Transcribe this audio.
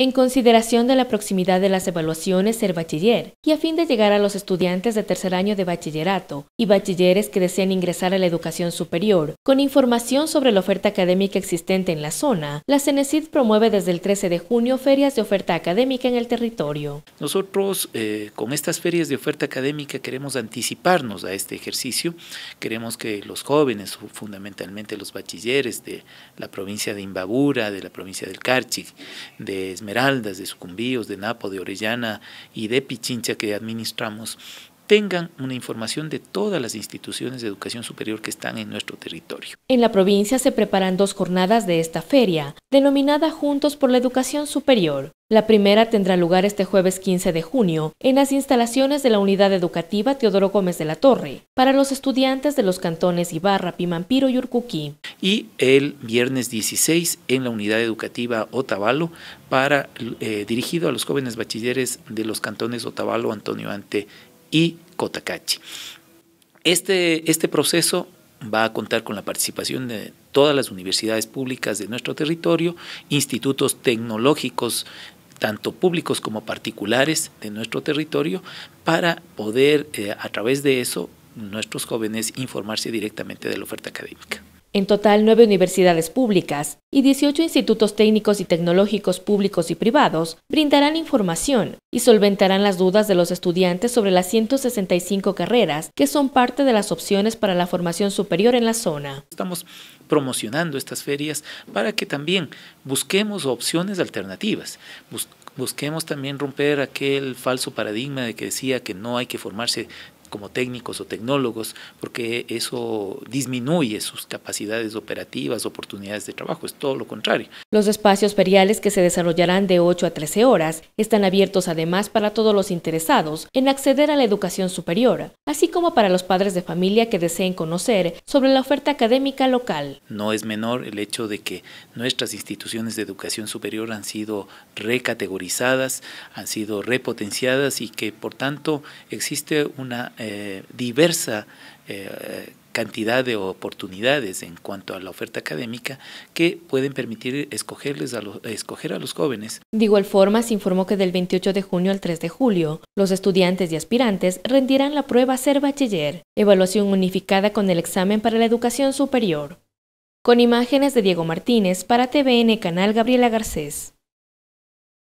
En consideración de la proximidad de las evaluaciones ser bachiller y a fin de llegar a los estudiantes de tercer año de bachillerato y bachilleres que desean ingresar a la educación superior, con información sobre la oferta académica existente en la zona, la Cenecid promueve desde el 13 de junio ferias de oferta académica en el territorio. Nosotros eh, con estas ferias de oferta académica queremos anticiparnos a este ejercicio, queremos que los jóvenes, fundamentalmente los bachilleres de la provincia de Imbabura, de la provincia del Carchi, de Esmeralda, Esmeraldas, de Sucumbíos, de Napo, de Orellana y de Pichincha que administramos tengan una información de todas las instituciones de educación superior que están en nuestro territorio. En la provincia se preparan dos jornadas de esta feria, denominada Juntos por la Educación Superior. La primera tendrá lugar este jueves 15 de junio en las instalaciones de la Unidad Educativa Teodoro Gómez de la Torre para los estudiantes de los cantones Ibarra, Pimampiro y Urcuquí. Y el viernes 16 en la Unidad Educativa Otavalo para, eh, dirigido a los jóvenes bachilleres de los cantones Otavalo, Antonio Ante y Cotacachi. Este, este proceso va a contar con la participación de todas las universidades públicas de nuestro territorio, institutos tecnológicos tanto públicos como particulares de nuestro territorio, para poder, eh, a través de eso, nuestros jóvenes informarse directamente de la oferta académica. En total, nueve universidades públicas y 18 institutos técnicos y tecnológicos públicos y privados brindarán información y solventarán las dudas de los estudiantes sobre las 165 carreras que son parte de las opciones para la formación superior en la zona. Estamos promocionando estas ferias para que también busquemos opciones alternativas, busquemos también romper aquel falso paradigma de que decía que no hay que formarse como técnicos o tecnólogos, porque eso disminuye sus capacidades operativas, oportunidades de trabajo, es todo lo contrario. Los espacios feriales que se desarrollarán de 8 a 13 horas están abiertos además para todos los interesados en acceder a la educación superior, así como para los padres de familia que deseen conocer sobre la oferta académica local. No es menor el hecho de que nuestras instituciones de educación superior han sido recategorizadas, han sido repotenciadas y que por tanto existe una eh, diversa eh, cantidad de oportunidades en cuanto a la oferta académica que pueden permitir escogerles a escoger a los jóvenes. De igual forma, se informó que del 28 de junio al 3 de julio, los estudiantes y aspirantes rendirán la prueba Ser Bachiller, evaluación unificada con el examen para la educación superior. Con imágenes de Diego Martínez para TVN Canal Gabriela Garcés.